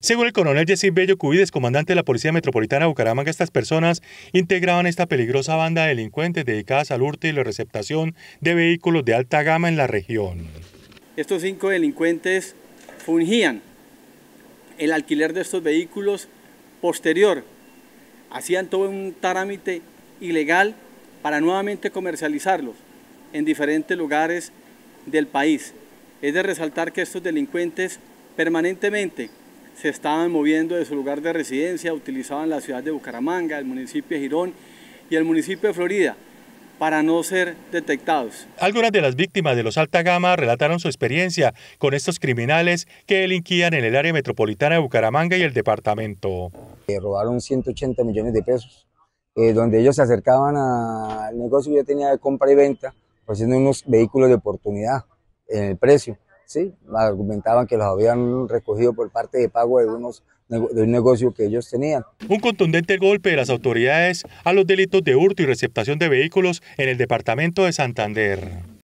Según el coronel Jesse Bello Cubides, comandante de la Policía Metropolitana de Bucaramanga, estas personas integraban esta peligrosa banda de delincuentes dedicadas al hurto y la receptación de vehículos de alta gama en la región. Estos cinco delincuentes fungían el alquiler de estos vehículos posterior. Hacían todo un trámite ilegal para nuevamente comercializarlos en diferentes lugares del país. Es de resaltar que estos delincuentes permanentemente se estaban moviendo de su lugar de residencia, utilizaban la ciudad de Bucaramanga, el municipio de Girón y el municipio de Florida para no ser detectados. Algunas de las víctimas de los alta gama relataron su experiencia con estos criminales que delinquían en el área metropolitana de Bucaramanga y el departamento. Eh, robaron 180 millones de pesos, eh, donde ellos se acercaban al negocio que yo tenía de compra y venta, siendo pues, unos vehículos de oportunidad en el precio. ¿sí? Argumentaban que los habían recogido por parte de pago de unos de un negocio que ellos tenían. Un contundente golpe de las autoridades a los delitos de hurto y receptación de vehículos en el departamento de Santander.